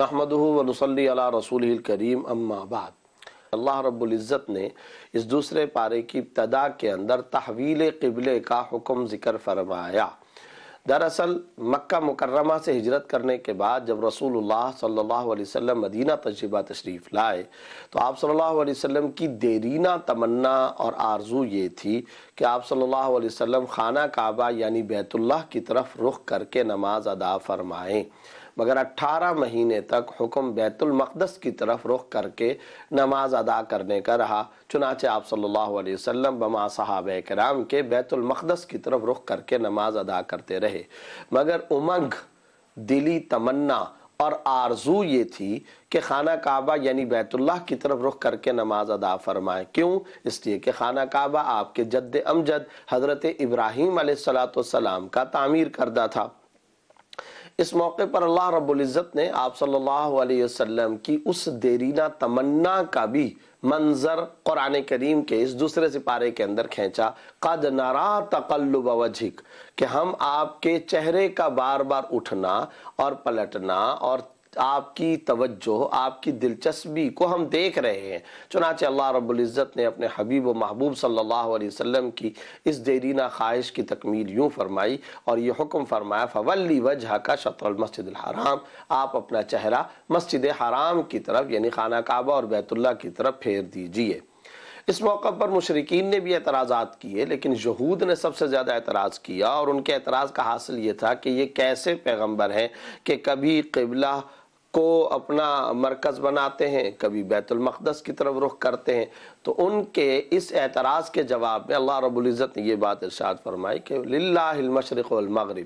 नहमदूसली अला रसूल करीम अम्माबाद अल्लाह रबुल्ज़त ने इस दूसरे पारे की इब्तदा के अंदर तहवील कबले का हुक्म ज़िक्र फरमाया दरअसल मक्का मुकर्रमा से हिजरत करने के बाद जब रसूलुल्लाह सल्लल्लाहु अलैहि वसल्लम मदीना तजीबा तशरीफ़ लाए तो आप सल्लल्लाहु अलैहि वसल्लम की देरीना तमन्ना और आरजू ये थी कि आप सल्लल्लाहु अलैहि वसल्लम खाना काबा यानी बैतुल्लाह की तरफ रुख करके नमाज अदा फरमाएँ मगर 18 महीने तक हुक्म बैतुलमकदस की तरफ रुख करके नमाज अदा करने का रहा चुनाचे आप सल्लल्लाहु अलैहि वसल्लम बमा साहब कराम के बैतुलमकदस की तरफ रुख करके नमाज अदा करते रहे मगर उमंग दिली तमन्ना और आरजू ये थी कि खाना काबा यानी बैतुल्ला की तरफ रुख करके नमाज अदा फरमाए क्यों इसलिए कि खाना काबा आपके जद्द अमजद हज़रत इब्राहिम सलाम का तामीर करदा था इस मौके पर अल्लाह रब्ज़त ने आप सल्लल्लाहु अलैहि वसल्लम की उस देरीना तमन्ना का भी मंजर कुरान करीम के इस दूसरे सिपारे के अंदर खींचा कद नरा तकल्लुब वजिक कि हम आपके चेहरे का बार बार उठना और पलटना और आपकी तवज्जो आपकी दिलचस्पी को हम देख रहे हैं चुनाचे अल्लाह रब्ज़त ने अपने हबीब व महबूब सल्लल्लाहु अलैहि वसल्लम की इस देरीना ख्वाहिश की तकमील यूँ फरमाई और ये हुक्म फरमाया फवल्ली वजह का शतरल मस्जिद हराम आप अपना चेहरा मस्जिद हराम की तरफ यानी खाना काबा और बैतुल्ला की तरफ फेर दीजिए इस मौका पर मुशरकिन ने भी एतराज़ात किए लेकिन यहूद ने सबसे ज़्यादा एतराज़ किया और उनके एतराज़ का हासिल ये था कि ये कैसे पैगम्बर हैं कि कभी कबला को अपना मरकज़ बनाते हैं कभी बैतुलमकदस की तरफ रुख करते हैं तो उनके इस एतराज़ के जवाब में अल्लाह रबुल्ज़त ने यह बात इरशाद फरमाई कि लामशरक़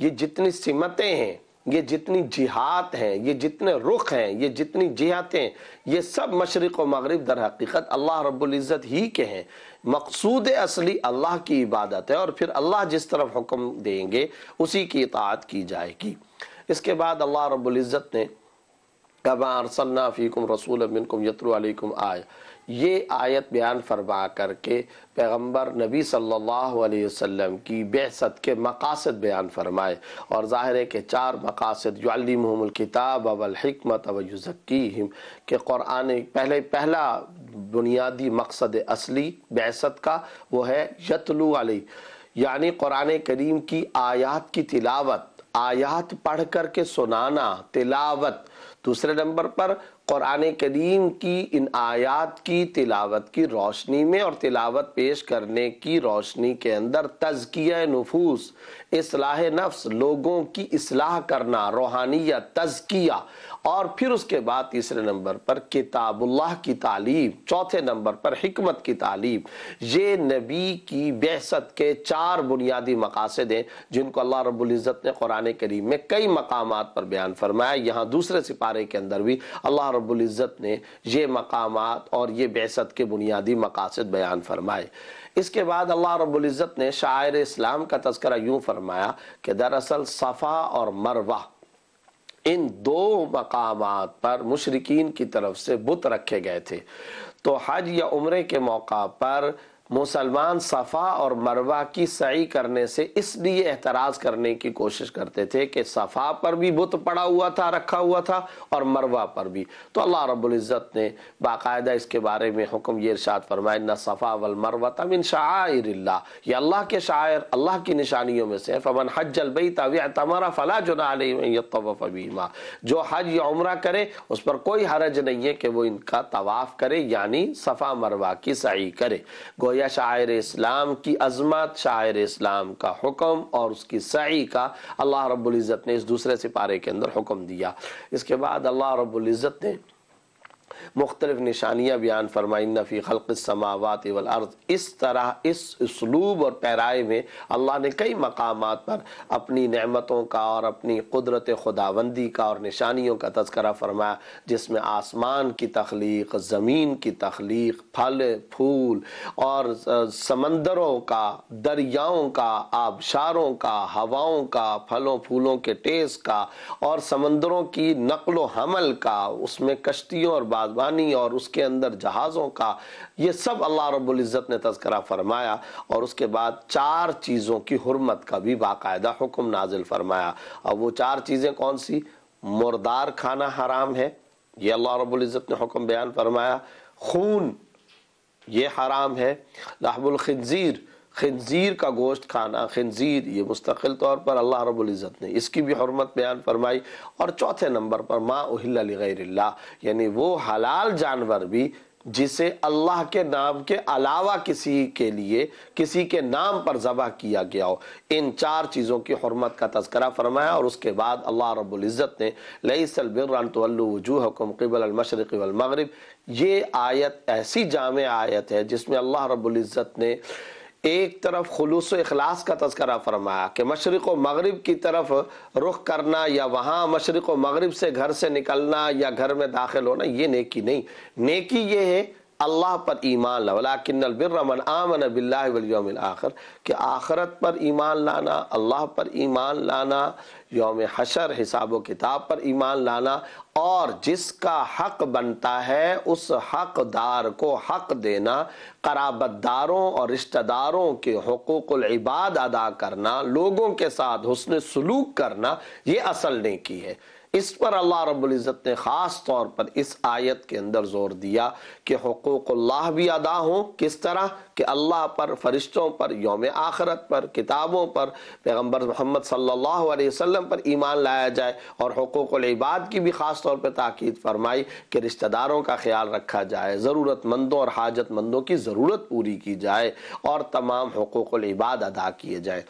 ये जितनी सिमतें हैं ये जितनी जिहात हैं ये जितने रुख हैं ये जितनी जिहातें ये सब मशरक़ व मगरब दर हकीकत अल्लाह रबुल्ज़त ही के हैं मकसूद असली अल्लाह की इबादत है और फिर अल्लाह जिस तरफ हुक्म देंगे उसी की इतात की जाएगी इसके बाद अल्लाह रबुल्ज़त ने कबा अरसलना फ़ीकुम रसूल मिनकुम आय ये आयत बयान फरमा करके पैगम्बर नबी सल्लल्लाहु अलैहि वसल्लम की बेसत के मकासद बयान फरमाए और ज़ाहिर है कि चार मकासद यमकिताब अवलहमत अवयुज़क्कीम के क़ुरान पहले पहला बुनियादी मकसद असली बेसत का वो है यतलु यानी क़ुरान करीम की आयात की तिलावत आयात पढ़ कर के सुनाना तिलावत दूसरे नंबर पर कुरान करीम की इन आयात की तिलावत की रोशनी में और तिलावत पेश करने की रोशनी के अंदर तजकिया नफूस असलाह नफ्स लोगों की असलाह करना रूहानियत तजकिया और फिर उसके बाद तीसरे नंबर पर किताबुल्लाह की तालीम चौथे नंबर पर हमत की तालीम ये नबी की बेसत के चार बुनियादी मकासद हैं जिनको अल्लाह रब्ज़त ने कुरान करीम में कई मकाम पर बयान फरमाया यहाँ दूसरे सिपारे के अंदर भी अल्लाह रब्ज़त ने ये मकाम और ये बेसत के बुनियादी मकासद बयान फरमाए इसके बाद अल्लाह रब्ज़त ने शायर इस्लाम का तस्करा यूँ फरमाया कि दरअसल सफ़ा और मरवा इन दो मकाम पर मुशरकिन की तरफ से बुत रखे गए थे तो हज या उम्र के मौका पर मुसलमान सफ़ा और मरवा की सही करने से इसलिए एतराज़ करने की कोशिश करते थे कि सफ़ा पर भी बुत पड़ा हुआ था रखा हुआ था और मरवा पर भी तो अल्लाह रब्ज़त ने बाकायदा इसके बारे में हुक्म ये इरशाद फरमाया ना सफ़ा वल मरवा तमिन शायर ये अल्लाह के शायर अल्लाह की निशानियों में से फमन हज अलबई तमारा फ़ला जुनाबीमा जो हज या उम्र करे उस पर कोई हरज नहीं है कि वो इनका तवाफ़ करे यानी सफ़ा मरवा की सही करे गोया या शायर इस्लाम की अजमत शायर इस्लाम का हुक्म और उसकी सही का अल्लाह इज़्ज़त ने इस दूसरे सिपारे के अंदर हुक्म दिया इसके बाद अल्लाह इज़्ज़त ने मुख्तलिफ निशानियाँ बयान फरमाई नफ़ी खलक समावत अर्ज़ इस तरह इस इसलूब और पैराए में अल्लाह ने कई मकाम पर अपनी नमतों का और अपनी कुदरत खुदाबंदी का और निशानियों का तस्करा फरमाया जिसमें आसमान की तख्लीक ज़मीन की तख्लीक फल फूल और समंदरों का दरियाओं का आबशारों का हवाओं का फलों फूलों के टेस का और समंदरों की नकलो हमल का उसमें कश्तियों और बाज बागवानी और उसके अंदर जहाज़ों का ये सब अल्लाह रबुल्ज़त ने तस्करा फरमाया और उसके बाद चार चीज़ों की हरमत का भी बाकायदा हुक्म नाजिल फरमाया और वो चार चीज़ें कौन सी मुर्दार खाना हराम है ये अल्लाह रबुल्ज़त ने हुक्म बयान फरमाया खून ये हराम है लाहबुल खनज़ीर का गोश्त खाना खनज़ीर ये मुस्तकिल तौर पर अल्लाह रब्ज़त ने इसकी भी हरमत बयान फरमाई और चौथे नंबर पर माँ उहिल्ला यानी वो हलाल जानवर भी जिसे अल्लाह के नाम के अलावा किसी के लिए किसी के नाम पर ज़बह किया गया हो इन चार चीज़ों की हरमत का तस्करा फरमाया और उसके बाद अल्लाह रब्ज़त ने लईसबिरतुल्लूजूहकुम क़िबलमशरक़ ये आयत ऐसी जाम आयत है जिसमें अल्लाह रब्ज़त ने एक तरफ खलूस अखलास का तस्करा फरमाया कि मशरक़ व मगरब की तरफ रुख करना या वहाँ मशरक़ व मगरब से घर से निकलना या घर में दाखिल होना ये नेकी नहीं नेकी ये है अल्लाह पर ईमान लावला आमन बिल्लामिल आखिर कि आखरत पर ईमान लाना अल्लाह पर ईमान लाना योम हशर हिसाब किताब पर ईमान लाना और जिसका हक बनता है उस हकदार को हक देना कराबतदारों और रिश्तेदारों के हकूक़ल इबाद अदा करना लोगों के साथ हुसन सलूक करना ये असल ने की है इस पर अल्लाह रब्ज़त ने ख़ास तौर पर इस आयत के अंदर ज़ोर दिया कि हकूक़ल्लाह भी अदा हो किस तरह कि अल्लाह पर फरिश्तों पर योम आखरत पर किताबों पर पैगम्बर मोहम्मद सल्लल्लाहु अलैहि वसल्लम पर ईमान लाया जाए और इबाद की भी ख़ास तौर पर ताक़ीद फरमाई कि रिश्तेदारों का ख्याल रखा जाए ज़रूरतमंदों और हाजतमंदों की ज़रूरत पूरी की जाए और तमाम इबाद अदा किए जाए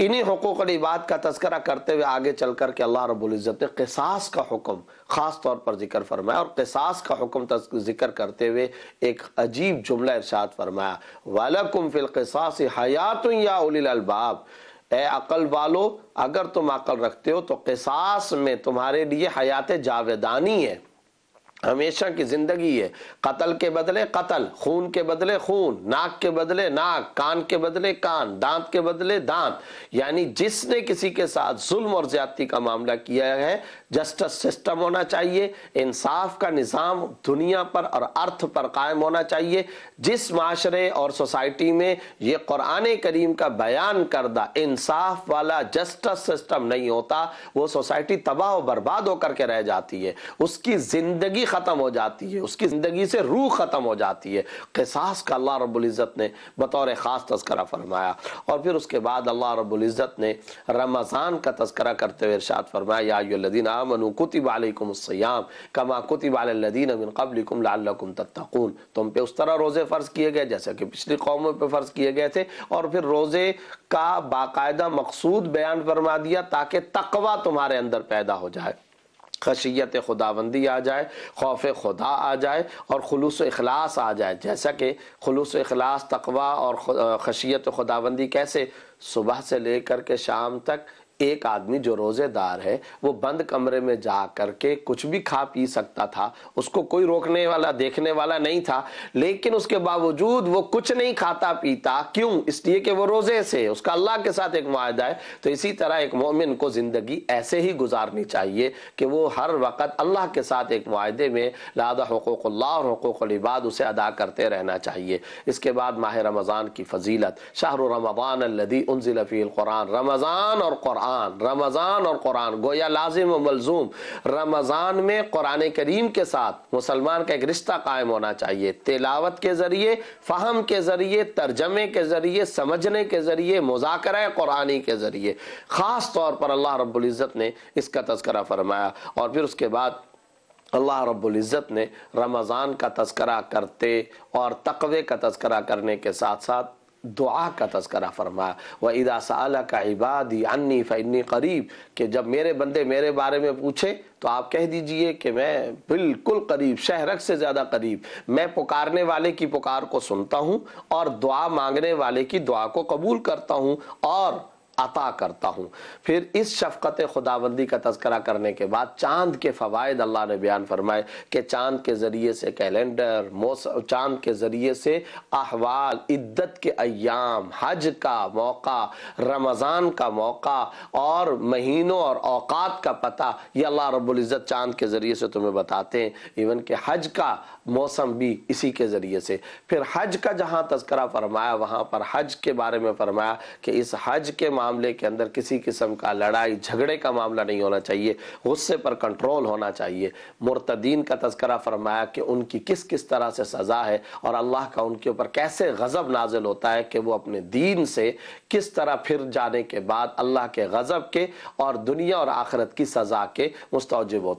इन्हीं हकूक इबाद का तस्करा करते हुए आगे चल कर के अल्लाह रबुल्ज़त ने किसास का हुक्म ख़ास तौर पर जिक्र फरमाया और किसास का हुक्म जिक्र करते हुए एक अजीब जुमला इरशाद फरमाया वालकुम फ़िलकसास हयात या अलबाब ए अकल वालो अगर तुम अकल रखते हो तो किसास में तुम्हारे लिए हयात जावेदानी है हमेशा की ज़िंदगी है कत्ल के बदले कत्ल खून के बदले खून नाक के बदले नाक कान के बदले कान दांत के बदले दांत यानी जिसने किसी के साथ जुल्म और ज्यादती का मामला किया है जस्टिस सिस्टम होना चाहिए इंसाफ का निज़ाम दुनिया पर और अर्थ पर कायम होना चाहिए जिस माशरे और सोसाइटी में ये क़ुरान करीम का बयान करदा इंसाफ वाला जस्टिस सिस्टम नहीं होता वो सोसाइटी तबाह बर्बाद होकर के रह जाती है उसकी ज़िंदगी ख़त्म हो जाती है उसकी ज़िंदगी से रूह ख़त्म हो जाती है किसास का अल्लाह रब्ज़त ने बतौर ख़ास तस्करा फरमाया और फिर उसके बाद अल्लाह रब्ज़त ने रमज़ान का तस्करा करते हुए इरशाद फरमाया यादीन आमनु कुतिबालकुमसयाम कमा कुतिबालदीन अमिन कबलिकुम लाकुम तत्तकून तुम पे उस तरह रोज़े फ़र्ज़ किए गए जैसे कि पिछली कौमों पर फ़र्ज़ किए गए थे और फिर रोज़े का बाकायदा मकसूद बयान फरमा दिया ताकि तकवा तुम्हारे अंदर पैदा हो जाए खशियत खुदाबंदी आ जाए खौफ खुदा आ जाए और खलूस अखलास आ जाए जैसा कि खलूस अखलास तकवा और खशियत खुदाबंदी कैसे सुबह से लेकर के शाम तक एक आदमी जो रोजेदार है वो बंद कमरे में जा करके कुछ भी खा पी सकता था उसको कोई रोकने वाला देखने वाला नहीं था लेकिन उसके बावजूद वो कुछ नहीं खाता पीता क्यों इसलिए कि वो रोजे से उसका अल्लाह के साथ एक वायदा है तो इसी तरह एक मोमिन को जिंदगी ऐसे ही गुजारनी चाहिए कि वो हर वक्त अल्लाह के साथ एक वायदे में लादा हकूक़ल्ला और हकूक़बाद उसे अदा करते रहना चाहिए इसके बाद माह रमज़ान की फजीलत शाहरुर रमज़ान उनजिलफ़ी क़ुरान रमज़ान और क़ुरान क़ुरान रमज़ान और कुरान गोया लाजिम व मलजूम रमज़ान में कुरान करीम के साथ मुसलमान का एक रिश्ता कायम होना चाहिए तिलावत के ज़रिए फ़हम के ज़रिए तर्जमे के ज़रिए समझने के ज़रिए मुजाकर कुरानी के ज़रिए ख़ास तौर पर अल्लाह रब्ज़त ने इसका तस्करा फरमाया और फिर उसके बाद अल्लाह रब्ज़त ने रमज़ान का तस्करा करते और तकवे का तस्करा करने के साथ साथ दुआ का तस्करा फरमाया व इदा का इबादी अन्नी फ़नी करीब कि जब मेरे बंदे मेरे बारे में पूछे तो आप कह दीजिए कि मैं बिल्कुल करीब शहरक से ज़्यादा करीब मैं पुकारने वाले की पुकार को सुनता हूँ और दुआ मांगने वाले की दुआ को कबूल करता हूँ और अता करता हूँ फिर इस शफकत खुदाबंदी का तस्करा करने के बाद चांद के फ़वाद अल्लाह ने बयान फरमाए कि चांद के ज़रिए से कैलेंडर मौसम चांद के ज़रिए से अहवाल इद्दत के अयाम हज का मौका रमज़ान का मौका और महीनों और औकात का पता ये अल्लाह रबुल्ज़त चांद के ज़रिए से तुम्हें बताते हैं इवन के हज का मौसम भी इसी के ज़रिए से फिर हज का जहाँ तस्करा फरमाया वहाँ पर हज के बारे में फरमाया कि इस हज के मामले के अंदर किसी किस्म का लड़ाई झगड़े का मामला नहीं होना चाहिए गुस्से पर कंट्रोल होना चाहिए मुर्तदीन का तस्करा फरमाया कि उनकी किस किस तरह से सज़ा है और अल्लाह का उनके ऊपर कैसे गज़ब नाजिल होता है कि वो अपने दीन से किस तरह फिर जाने के बाद अल्लाह के गज़ब के और दुनिया और आखिरत की सज़ा के मुस्तब होते